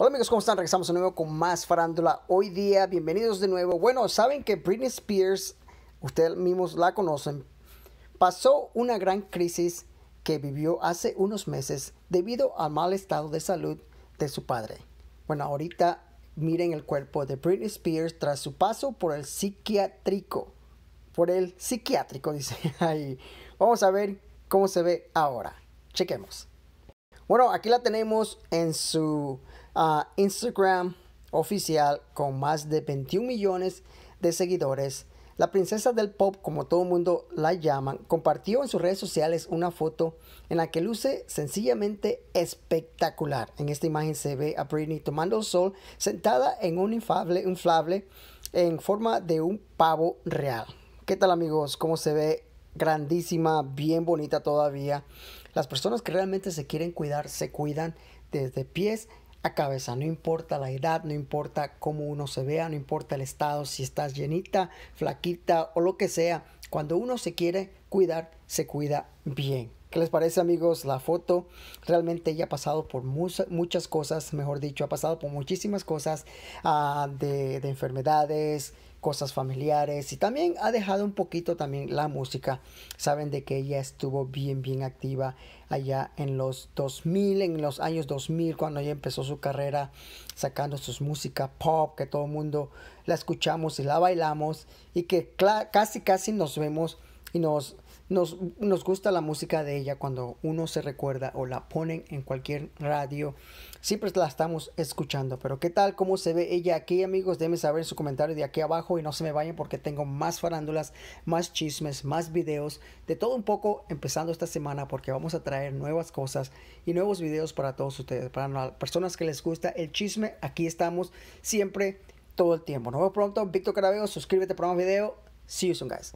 Hola amigos, ¿cómo están? Regresamos de nuevo con más farándula. Hoy día, bienvenidos de nuevo. Bueno, saben que Britney Spears, ustedes mismos la conocen, pasó una gran crisis que vivió hace unos meses debido al mal estado de salud de su padre. Bueno, ahorita miren el cuerpo de Britney Spears tras su paso por el psiquiátrico. Por el psiquiátrico, dice ahí. Vamos a ver cómo se ve ahora. Chequemos. Bueno, aquí la tenemos en su Instagram oficial con más de 21 millones de seguidores. La princesa del pop, como todo el mundo la llama compartió en sus redes sociales una foto en la que luce sencillamente espectacular. En esta imagen se ve a Britney tomando el sol sentada en un inflable, inflable en forma de un pavo real. ¿Qué tal amigos? ¿Cómo se ve? Grandísima, bien bonita todavía. Las personas que realmente se quieren cuidar, se cuidan desde pies cabeza. No importa la edad, no importa cómo uno se vea, no importa el estado, si estás llenita, flaquita o lo que sea. Cuando uno se quiere cuidar, se cuida bien. ¿Qué les parece amigos? La foto realmente ella ha pasado por muchas cosas, mejor dicho, ha pasado por muchísimas cosas ah, de, de, enfermedades, cosas familiares y también ha dejado un poquito también la música. Saben de que ella estuvo bien, bien activa allá en los 2000, en los años 2000, cuando ella empezó su carrera sacando sus música pop, que todo el mundo la escuchamos y la bailamos y que casi, casi nos vemos y nos nos, gusta la música de ella cuando uno se recuerda o la ponen en cualquier radio. Siempre la estamos escuchando. Pero ¿qué tal? ¿Cómo se ve ella aquí, amigos? Déjenme saber en su comentario de aquí abajo y no se me vayan porque tengo más farándulas, más chismes, más videos. De todo un poco empezando esta semana porque vamos a traer nuevas cosas y nuevos videos para todos ustedes. Para las personas que les gusta el chisme, aquí estamos siempre, todo el tiempo. Nos vemos pronto. Víctor Carabeo, suscríbete para más video. See you soon, guys.